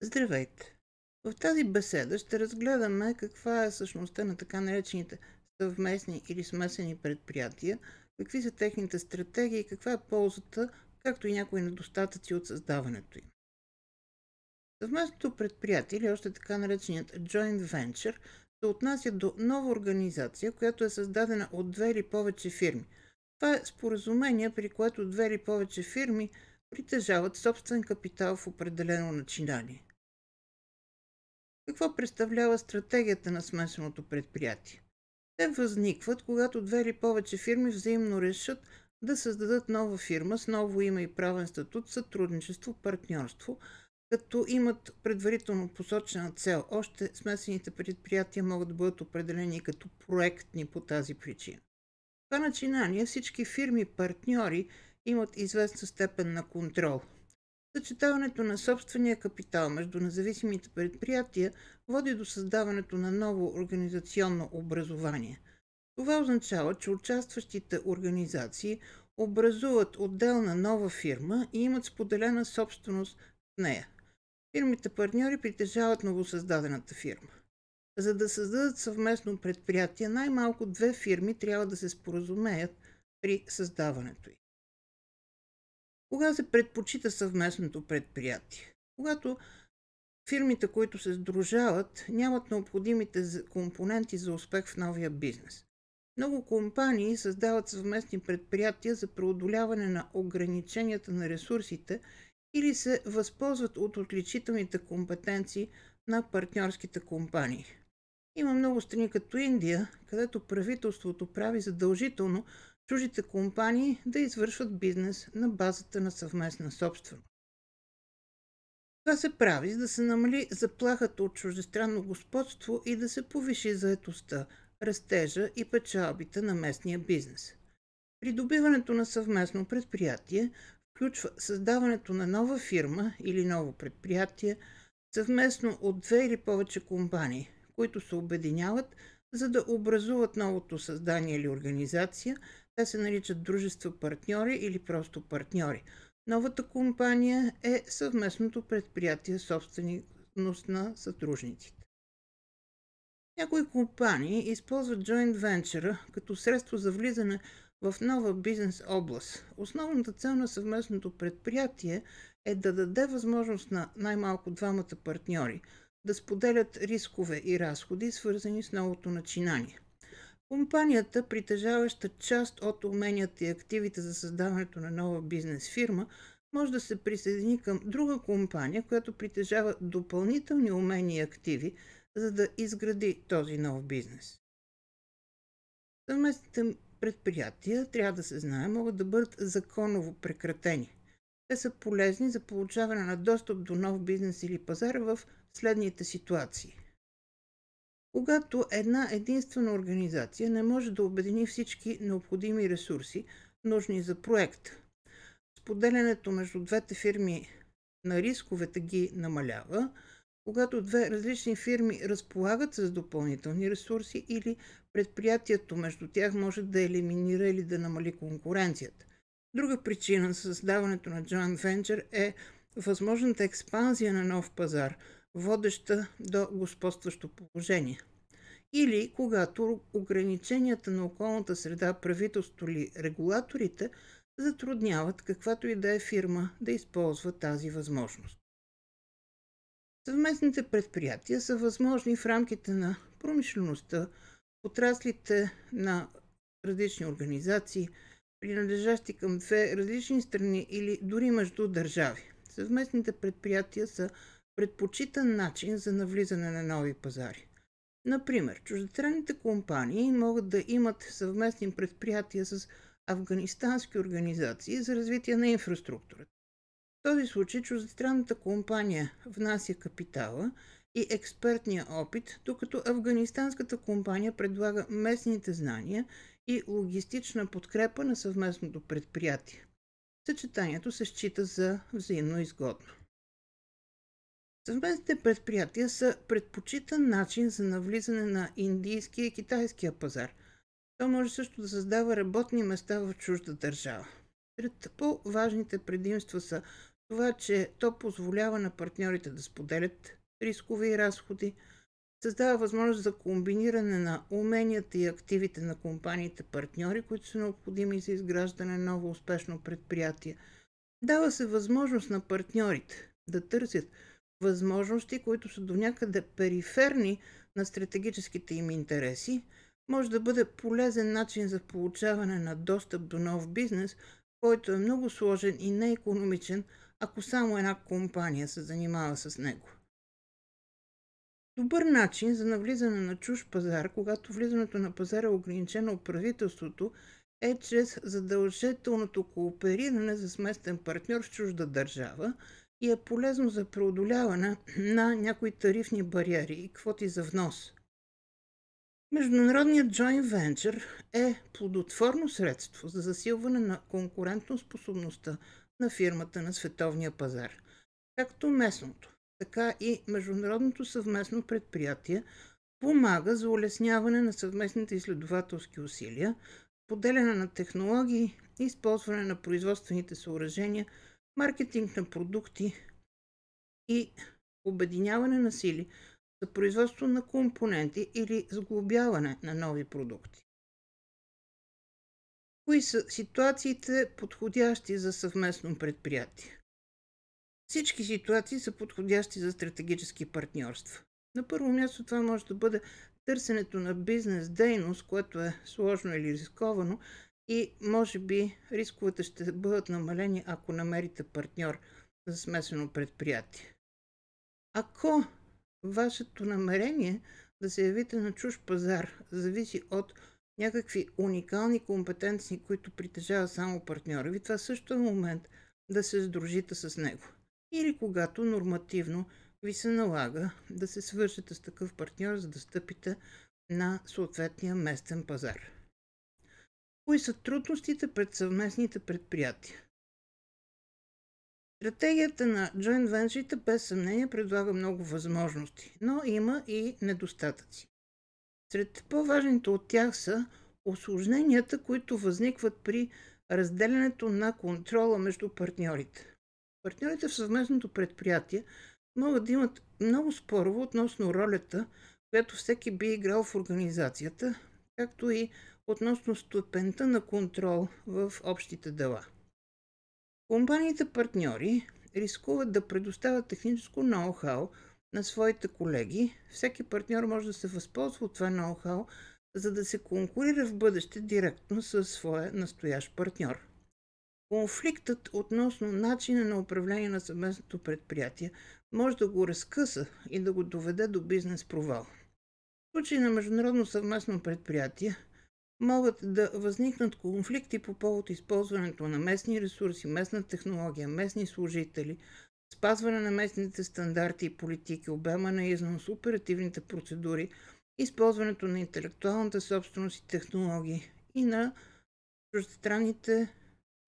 Здравейте! В тази беседа ще разгледаме каква е същността на така наречените съвместни или смесени предприятия, какви са техните стратегии, каква е ползата, както и някои недостатъци от създаването им. Съвместното предприятие или още така нареченият joint venture се отнася до нова организация, която е създадена от две или повече фирми. Това е споразумение, при което две или повече фирми – притежават собствен капитал в определено начинание. Какво представлява стратегията на смесеното предприятие? Те възникват, когато две или повече фирми взаимно решат да създадат нова фирма с ново име и правен статут, сътрудничество, партньорство, като имат предварително посочена цел. Още смесените предприятия могат да бъдат определени като проектни по тази причина. Това начинание всички фирми, партньори, имат известна степен на контрол. Съчетаването на собствения капитал между независимите предприятия води до създаването на ново организационно образование. Това означава, че участващите организации образуват отделна нова фирма и имат споделена собственост в нея. Фирмите партньори притежават новосъздадената фирма. За да създадат съвместно предприятие, най-малко две фирми трябва да се споразумеят при създаването й. Кога се предпочита съвместното предприятие? Когато фирмите, които се сдружават, нямат необходимите компоненти за успех в новия бизнес. Много компании създават съвместни предприятия за преодоляване на ограниченията на ресурсите или се възползват от отличителните компетенции на партньорските компании. Има много страни като Индия, където правителството прави задължително чужите компании да извършват бизнес на базата на съвместна собственост. Това се прави, за да се намали заплахата от чуждестранно господство и да се повиши заетостта, растежа и печалбите на местния бизнес. Придобиването на съвместно предприятие включва създаването на нова фирма или ново предприятие съвместно от две или повече компании, които се обединяват, за да образуват новото създание или организация – те се наричат дружества партньори или просто партньори. Новата компания е съвместното предприятие собственост на съдружниците. Някои компании използват joint venture като средство за влизане в нова бизнес област. Основната цел на съвместното предприятие е да даде възможност на най-малко двамата партньори да споделят рискове и разходи, свързани с новото начинание. Компанията, притежаваща част от уменията и активите за създаването на нова бизнес фирма, може да се присъедини към друга компания, която притежава допълнителни умения и активи, за да изгради този нов бизнес. Съвместните предприятия, трябва да се знае, могат да бъдат законово прекратени. Те са полезни за получаване на достъп до нов бизнес или пазар в следните ситуации – когато една единствена организация не може да обедини всички необходими ресурси, нужни за проект, Споделянето между двете фирми на рисковете ги намалява, когато две различни фирми разполагат с допълнителни ресурси или предприятието между тях може да елиминира или да намали конкуренцията. Друга причина за създаването на Joint Venture е възможната експанзия на нов пазар – водеща до господстващо положение. Или когато ограниченията на околната среда, правителството или регулаторите затрудняват каквато и да е фирма да използва тази възможност. Съвместните предприятия са възможни в рамките на промишлеността, отраслите на различни организации, принадлежащи към две различни страни или дори между държави. Съвместните предприятия са предпочитан начин за навлизане на нови пазари. Например, чуждестранните компании могат да имат съвместни предприятия с афганистански организации за развитие на инфраструктурата. В този случай чуждестранната компания внася капитала и експертния опит, докато афганистанската компания предлага местните знания и логистична подкрепа на съвместното предприятие. Съчетанието се счита за взаимно изгодно. Съвместните предприятия са предпочитан начин за навлизане на индийския и китайския пазар. То може също да създава работни места в чужда държава. Сред по-важните предимства са това, че то позволява на партньорите да споделят рискове и разходи, създава възможност за комбиниране на уменията и активите на компаниите партньори, които са необходими за изграждане на ново успешно предприятие. Дава се възможност на партньорите да търсят възможности, които са до някъде периферни на стратегическите им интереси, може да бъде полезен начин за получаване на достъп до нов бизнес, който е много сложен и неекономичен, ако само една компания се занимава с него. Добър начин за навлизане на чуж пазар, когато влизането на пазара е ограничено от правителството, е чрез задължителното коопериране за сместен партньор в чужда държава, и е полезно за преодоляване на някои тарифни бариери и квоти за внос. Международният joint venture е плодотворно средство за засилване на конкурентоспособността на фирмата на световния пазар. Както местното, така и международното съвместно предприятие помага за улесняване на съвместните изследователски усилия, поделяне на технологии и използване на производствените съоръжения – маркетинг на продукти и обединяване на сили за производство на компоненти или сглобяване на нови продукти. Кои са ситуациите подходящи за съвместно предприятие? Всички ситуации са подходящи за стратегически партньорства. На първо място това може да бъде търсенето на бизнес дейност, което е сложно или рисковано, и може би рисковете ще бъдат намалени, ако намерите партньор за смесено предприятие. Ако вашето намерение да се явите на чуж пазар зависи от някакви уникални компетенции, които притежава само партньора ви, това също е момент да се сдружите с него. Или когато нормативно ви се налага да се свържете с такъв партньор, за да стъпите на съответния местен пазар. Кои са трудностите пред съвместните предприятия? Стратегията на Joint Venture без съмнение предлага много възможности, но има и недостатъци. Сред по-важните от тях са осложненията, които възникват при разделянето на контрола между партньорите. Партньорите в съвместното предприятие могат да имат много спорово относно ролята, която всеки би играл в организацията, както и относно ступента на контрол в общите дела. Компаниите партньори рискуват да предоставят техническо ноу-хау на своите колеги. Всеки партньор може да се възползва от това ноу-хау, за да се конкурира в бъдеще директно със своя настоящ партньор. Конфликтът относно начина на управление на съвместното предприятие може да го разкъса и да го доведе до бизнес провал случай на международно съвместно предприятие могат да възникнат конфликти по повод използването на местни ресурси, местна технология, местни служители, спазване на местните стандарти и политики, обема на износ, оперативните процедури, използването на интелектуалната собственост и технологии и на чуждестранните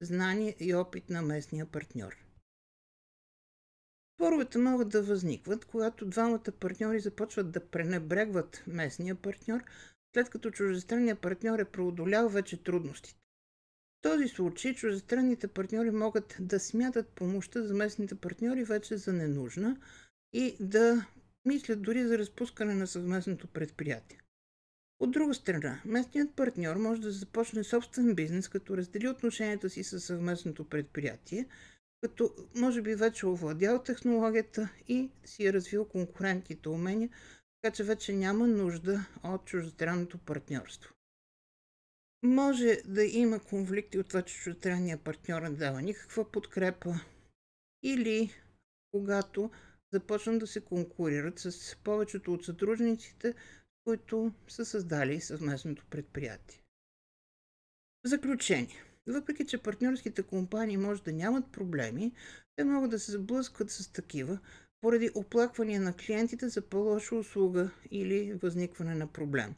знания и опит на местния партньор. Споровете могат да възникват, когато двамата партньори започват да пренебрегват местния партньор, след като чуждестранният партньор е преодолял вече трудностите. В този случай чуждестранните партньори могат да смятат помощта за местните партньори вече за ненужна и да мислят дори за разпускане на съвместното предприятие. От друга страна, местният партньор може да започне собствен бизнес, като раздели отношенията си с съвместното предприятие – като може би вече овладял технологията и си е развил конкурентните умения, така че вече няма нужда от чуждестранното партньорство. Може да има конфликти от това, че чуждестранният партньор не дава никаква подкрепа или когато започнат да се конкурират с повечето от сътрудниците, които са създали съвместното предприятие. В заключение, въпреки, че партньорските компании може да нямат проблеми, те могат да се сблъскват с такива, поради оплаквания на клиентите за по-лоша услуга или възникване на проблем.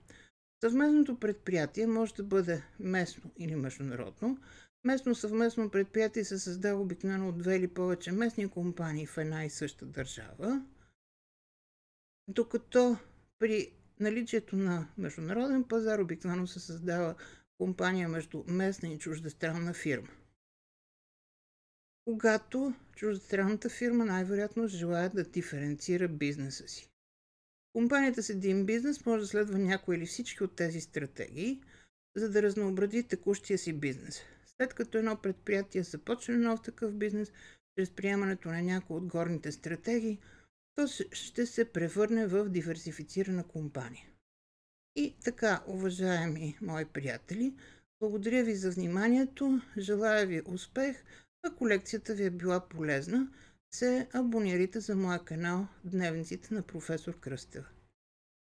Съвместното предприятие може да бъде местно или международно. Местно съвместно предприятие се създава обикновено от две или повече местни компании в една и съща държава, докато при наличието на международен пазар обикновено се създава компания между местна и чуждестранна фирма. Когато чуждестранната фирма най-вероятно желая да диференцира бизнеса си. Компанията с един бизнес може да следва някои или всички от тези стратегии, за да разнообрази текущия си бизнес. След като едно предприятие започне нов такъв бизнес, чрез приемането на някои от горните стратегии, то ще се превърне в диверсифицирана компания. И така, уважаеми мои приятели, благодаря ви за вниманието, желая ви успех, а колекцията ви е била полезна, се абонирайте за моя канал Дневниците на професор Кръстева.